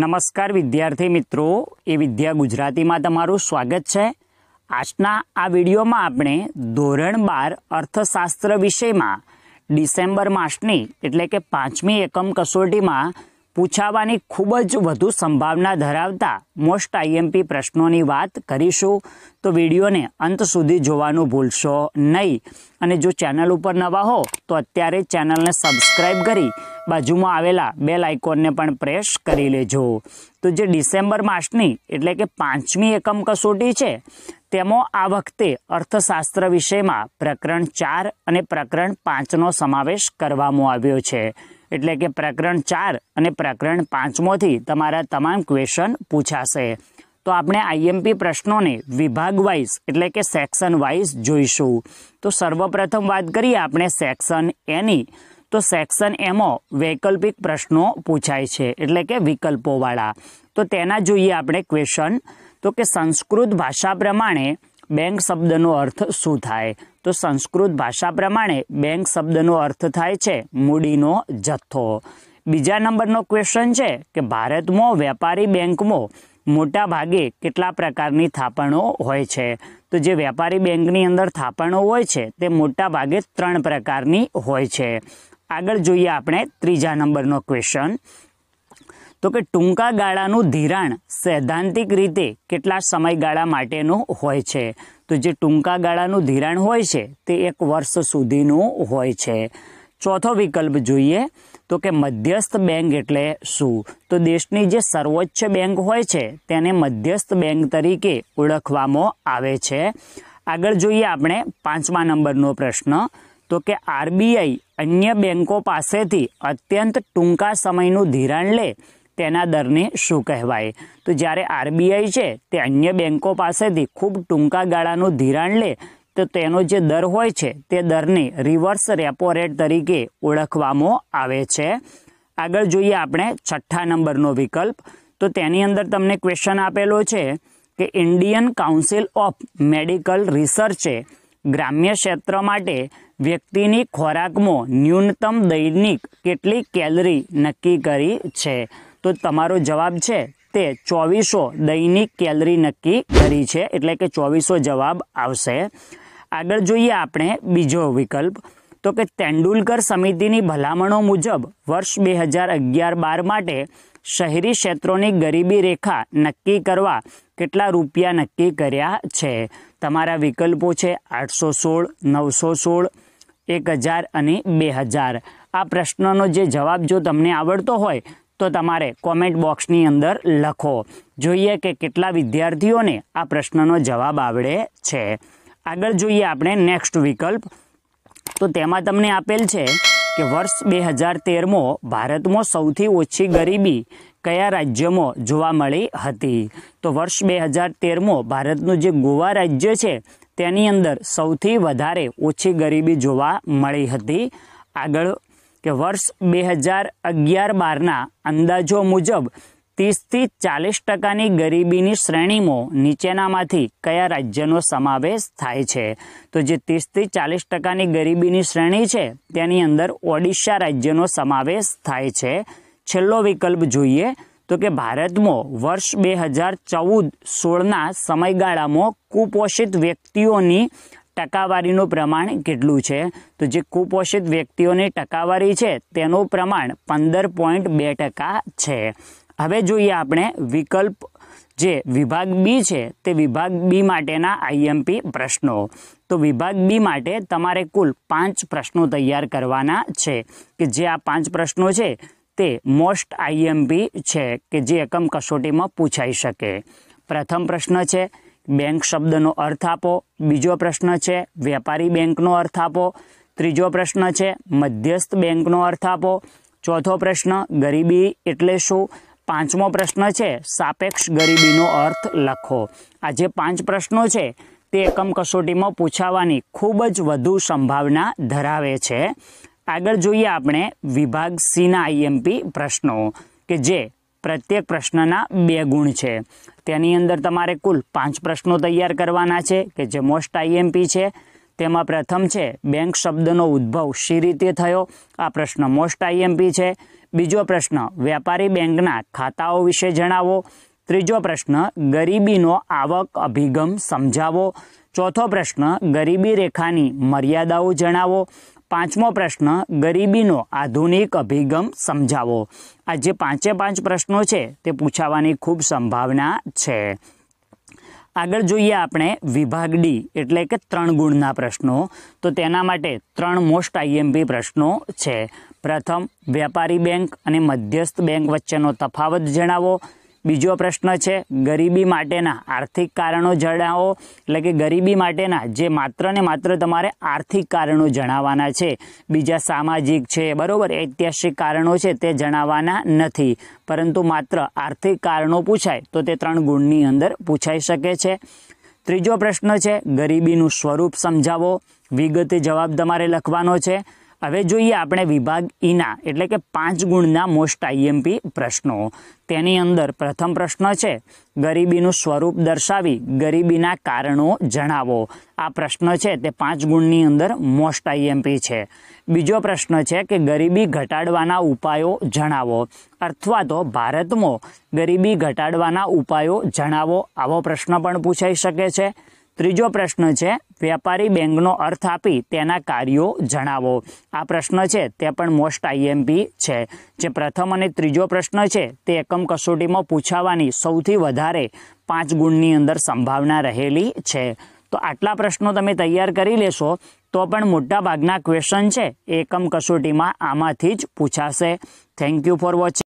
નમસ્કાર વિદ્યાર્થી મિત્રો એ વિદ્યા ગુજરાતીમાં તમારું સ્વાગત છે આજના આ વિડીયોમાં આપણે ધોરણ બાર અર્થશાસ્ત્ર વિષયમાં ડિસેમ્બર માસની એટલે કે પાંચમી એકમ કસોટીમાં પૂછાવાની ખૂબ જ વધુ સંભાવના ધરાવતા મોસ્ટ આઈએમપી પ્રશ્નોની વાત કરીશું તો વિડીયોને અંત સુધી જોવાનું ભૂલશો નહીં અને જો ચેનલ ઉપર નવા હો તો અત્યારે ચેનલને સબસ્ક્રાઈબ કરી બાજુમાં આવેલા બે લાઇકોનને પણ પ્રેસ કરી લેજો તો જે ડિસેમ્બર માસની એટલે કે પાંચમી એકમ કસોટી છે તેમાં આ વખતે અર્થશાસ્ત્ર વિષયમાં પ્રકરણ ચાર અને પ્રકરણ પાંચનો સમાવેશ કરવામાં આવ્યો છે એટલે કે પ્રકરણ ચાર અને પ્રકરણ પાંચમાંથી તમારા તમામ ક્વેશ્ચન પૂછાશે તો આપણે આઈએમપી પ્રશ્નોને વિભાગ વાઇઝ એટલે કે સેક્શન વાઇઝ જોઈશું તો સર્વપ્રથમ વાત કરીએ આપણે સેક્શન એની તો સેક્શન એમાં વૈકલ્પિક પ્રશ્નો પૂછાય છે એટલે કે વિકલ્પોવાળા તો તેના જોઈએ આપણે ક્વેશ્ચન તો કે સંસ્કૃત ભાષા પ્રમાણે બેંક શબ્દનો અર્થ શું થાય તો સંસ્કૃત ભાષા પ્રમાણે બેંક શબ્દનો અર્થ થાય છે મૂડીનો જથ્થો બીજા નંબરનો ક્વેશ્ચન છે કે ભારતમાં વેપારી બેંકમાં મોટા ભાગે કેટલા પ્રકારની થાપણો હોય છે તો જે વેપારી બેંકની અંદર થાપણો હોય છે તે મોટા ભાગે ત્રણ પ્રકારની હોય છે આગળ જોઈએ આપણે ત્રીજા નંબરનો ક્વેશ્ચન તો કે ટૂંકા ગાળાનું ધિરાણ સૈદ્ધાંતિક રીતે કેટલા સમયગાળા માટેનું હોય છે તો જે ટૂંકા ગાળાનું ધિરાણ હોય છે તે એક વર્ષ સુધીનું હોય છે ચોથો વિકલ્પ જોઈએ તો કે મધ્યસ્થ બેંક એટલે શું તો દેશની જે સર્વોચ્ચ બેંક હોય છે તેને મધ્યસ્થ બેંક તરીકે ઓળખવામાં આવે છે આગળ જોઈએ આપણે પાંચમા નંબરનો પ્રશ્ન તો કે આરબીઆઈ અન્ય બેંકો પાસેથી અત્યંત ટૂંકા સમયનું ધિરાણ લે તેના દરને શું કહેવાય તો જ્યારે આરબીઆઈ છે તે અન્ય બેન્કો પાસેથી ખૂબ ટૂંકા ગાળાનું ધિરાણ લે તો તેનો જે દર હોય છે તે દરને રિવર્સ રેપો રેટ તરીકે ઓળખવામાં આવે છે આગળ જોઈએ આપણે છઠ્ઠા નંબરનો વિકલ્પ તો તેની અંદર તમને ક્વેશ્ચન આપેલો છે કે ઇન્ડિયન કાઉન્સિલ ઓફ મેડિકલ રિસર્ચે ગ્રામ્ય ક્ષેત્ર માટે વ્યક્તિની ખોરાકમાં ન્યૂનતમ દૈનિક કેટલી કેલરી નક્કી કરી છે તો તમારો જવાબ છે તે ચોવીસો દૈનિક કેલરી નક્કી કરી છે એટલે કે ચોવીસો જવાબ આવશે આગળ જોઈએ આપણે બીજો વિકલ્પ તો કે તેંડુલકર સમિતિની ભલામણો મુજબ વર્ષ બે હજાર અગિયાર બાર માટે શહેરી ક્ષેત્રોની ગરીબી રેખા નક્કી કરવા કેટલા રૂપિયા નક્કી કર્યા છે તમારા વિકલ્પો છે આઠસો સોળ નવસો સોળ એક હજાર અને બે હજાર આ પ્રશ્નનો જે જવાબ જો તમને આવડતો હોય તો તમારે કોમેન્ટ બોક્સની અંદર લખો જોઈએ કે કેટલા વિદ્યાર્થીઓને આ પ્રશ્નનો જવાબ આવડે છે આગળ જોઈએ આપણે નેક્સ્ટ વિકલ્પ તો તેમાં તમને આપેલ છે કે વર્ષ બે હજાર તેરમાં ભારતમાં સૌથી ઓછી ગરીબી કયા રાજ્યમાં જોવા મળી હતી તો વર્ષ બે હજાર તેરમાં ભારતનું જે ગોવા રાજ્ય છે તેની અંદર સૌથી વધારે ઓછી ગરીબી જોવા મળી હતી આગળ કે વર્ષ બે હજાર અગિયાર બારના અંદાજો મુજબ ત્રીસથી ચાલીસ ટકાની ગરીબીની શ્રેણીમાં નીચેનામાંથી કયા રાજ્યનો સમાવેશ થાય છે તો જે ત્રીસથી ચાલીસ ટકાની ગરીબીની શ્રેણી છે તેની અંદર ઓડિશા રાજ્યનો સમાવેશ થાય છે છેલ્લો વિકલ્પ જોઈએ તો કે ભારતમાં વર્ષ બે હજાર ચૌદ સોળના સમયગાળામાં કુપોષિત વ્યક્તિઓની ટકાવારીનું પ્રમાણ કેટલું છે તો જે કુપોષિત વ્યક્તિઓની ટકાવારી છે તેનું પ્રમાણ પંદર પોઈન્ટ બે ટકા છે હવે જોઈએ આપણે વિકલ્પ જે વિભાગ બી છે તે વિભાગ બી માટેના આઈએમપી પ્રશ્નો તો વિભાગ બી માટે તમારે કુલ પાંચ પ્રશ્નો તૈયાર કરવાના છે કે જે આ પાંચ પ્રશ્નો છે તે મોસ્ટ આઈએમપી છે કે જે એકમ કસોટીમાં પૂછાઈ શકે પ્રથમ પ્રશ્ન છે બેંક શબ્દનો અર્થ આપો બીજો પ્રશ્ન છે વેપારી બેંકનો અર્થ આપો ત્રીજો પ્રશ્ન છે મધ્યસ્થ બેંકનો અર્થ આપો ચોથો પ્રશ્ન ગરીબી એટલે શું પાંચમો પ્રશ્ન છે સાપેક્ષ ગરીબીનો અર્થ લખો આ જે પાંચ પ્રશ્નો છે તે એકમ કસોટીમાં પૂછાવાની ખૂબ જ વધુ સંભાવના ધરાવે છે આગળ જોઈએ આપણે વિભાગ સીના આઈએમપી પ્રશ્નો કે જે પ્રત્યેક પ્રશ્નના બે ગુણ છે તેની અંદર તમારે કુલ પાંચ પ્રશ્નો તૈયાર કરવાના છે કે જે મોસ્ટ આઈએમપી છે તેમાં પ્રથમ છે બેંક શબ્દનો ઉદ્ભવ શી રીતે થયો આ પ્રશ્ન મોસ્ટ આઈએમપી છે બીજો પ્રશ્ન વ્યાપારી બેંકના ખાતાઓ વિશે જણાવો ત્રીજો પ્રશ્ન ગરીબીનો આવક અભિગમ સમજાવો ચોથો પ્રશ્ન ગરીબી રેખાની મર્યાદાઓ જણાવો પાંચમો પ્રશ્ન ગરીબીનો આધુનિક અભિગમ સમજાવો આ જે પાંચે પાંચ પ્રશ્નો છે તે પૂછાવાની ખૂબ સંભાવના છે આગળ જોઈએ આપણે વિભાગ ડી એટલે કે ત્રણ ગુણના પ્રશ્નો તો તેના માટે ત્રણ મોસ્ટ આઈએમપી પ્રશ્નો છે પ્રથમ વેપારી બેંક અને મધ્યસ્થ બેંક વચ્ચેનો તફાવત જણાવો બીજો પ્રશ્ન છે ગરીબી માટેના આર્થિક કારણો જણાવો એટલે કે ગરીબી માટેના જે માત્ર ને માત્ર તમારે આર્થિક કારણો જણાવવાના છે બીજા સામાજિક છે બરાબર ઐતિહાસિક કારણો છે તે જણાવવાના નથી પરંતુ માત્ર આર્થિક કારણો પૂછાય તો તે ત્રણ ગુણની અંદર પૂછાઈ શકે છે ત્રીજો પ્રશ્ન છે ગરીબીનું સ્વરૂપ સમજાવો વિગતે જવાબ તમારે લખવાનો છે હવે જોઈએ આપણે વિભાગ ઈના એટલે કે પાંચ ગુણના મોસ્ટ આઈએમપી પ્રશ્નો તેની અંદર પ્રથમ પ્રશ્ન છે ગરીબીનું સ્વરૂપ દર્શાવી ગરીબીના કારણો જણાવો આ પ્રશ્ન છે તે પાંચ ગુણની અંદર મોસ્ટ આઈએમપી છે બીજો પ્રશ્ન છે કે ગરીબી ઘટાડવાના ઉપાયો જણાવો અથવા તો ભારતમાં ગરીબી ઘટાડવાના ઉપાયો જણાવો આવો પ્રશ્ન પણ પૂછાઈ શકે છે ત્રીજો પ્રશ્ન છે વેપારી બેંકનો અર્થ આપી તેના કાર્યો જણાવો આ પ્રશ્ન છે તે પણ મોસ્ટ આઈએમપી છે જે પ્રથમ અને ત્રીજો પ્રશ્ન છે તે એકમ કસોટીમાં પૂછાવાની સૌથી વધારે પાંચ ગુણની અંદર સંભાવના રહેલી છે તો આટલા પ્રશ્નો તમે તૈયાર કરી લેશો તો પણ મોટાભાગના ક્વેશ્ચન છે એકમ કસોટીમાં આમાંથી જ પૂછાશે થેન્ક યુ ફોર વોચિંગ